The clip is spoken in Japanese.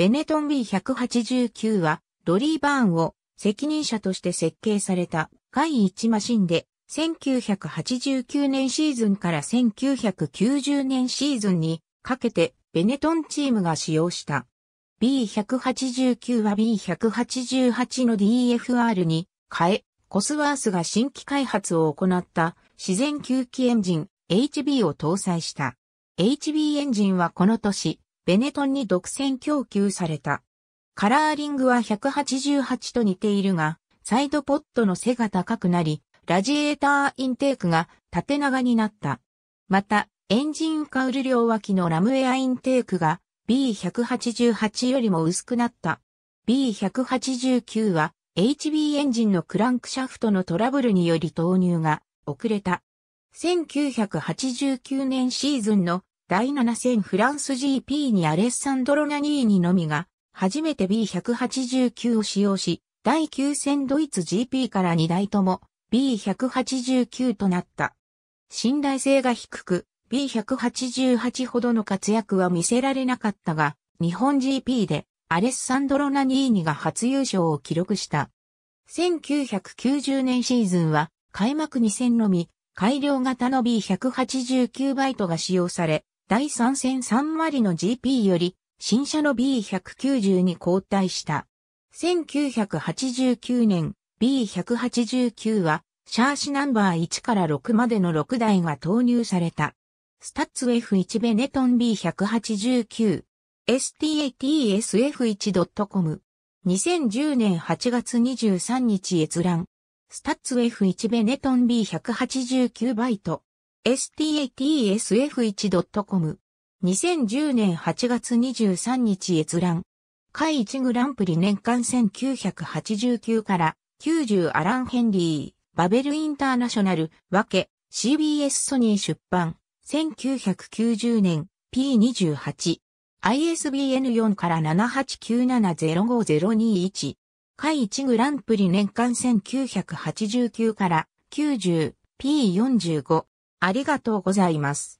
ベネトン B189 は、ロリー・バーンを責任者として設計された第1マシンで、1989年シーズンから1990年シーズンにかけてベネトンチームが使用した。B189 は B188 の DFR に変え、コスワースが新規開発を行った自然吸気エンジン HB を搭載した。HB エンジンはこの年、ベネトンに独占供給された。カラーリングは188と似ているが、サイドポットの背が高くなり、ラジエーターインテークが縦長になった。また、エンジンカウル両脇のラムエアインテークが B188 よりも薄くなった。B189 は HB エンジンのクランクシャフトのトラブルにより投入が遅れた。1989年シーズンの第7戦フランス GP にアレッサンドロ・ナニーニのみが、初めて B189 を使用し、第9戦ドイツ GP から2台とも B189 となった。信頼性が低く、B188 ほどの活躍は見せられなかったが、日本 GP でアレッサンドロ・ナニーニが初優勝を記録した。1990年シーズンは開幕2戦のみ、改良型の B189 バイトが使用され、第3戦3割の GP より、新車の B190 に交代した。1989年、B189 は、シャーシナンバー1から6までの6台が投入された。スタッツ F1 ベネトン B189、statsf1.com。2010年8月23日閲覧。スタッツ F1 ベネトン B189 バイト。statsf1.com。2010年8月23日閲覧。海1グランプリ年間1989から90アラン・ヘンリー、バベル・インターナショナル、わけ、CBS ソニー出版、1990年 P28。ISBN 4から7897050221。海1グランプリ年間1989から90 P45。ありがとうございます。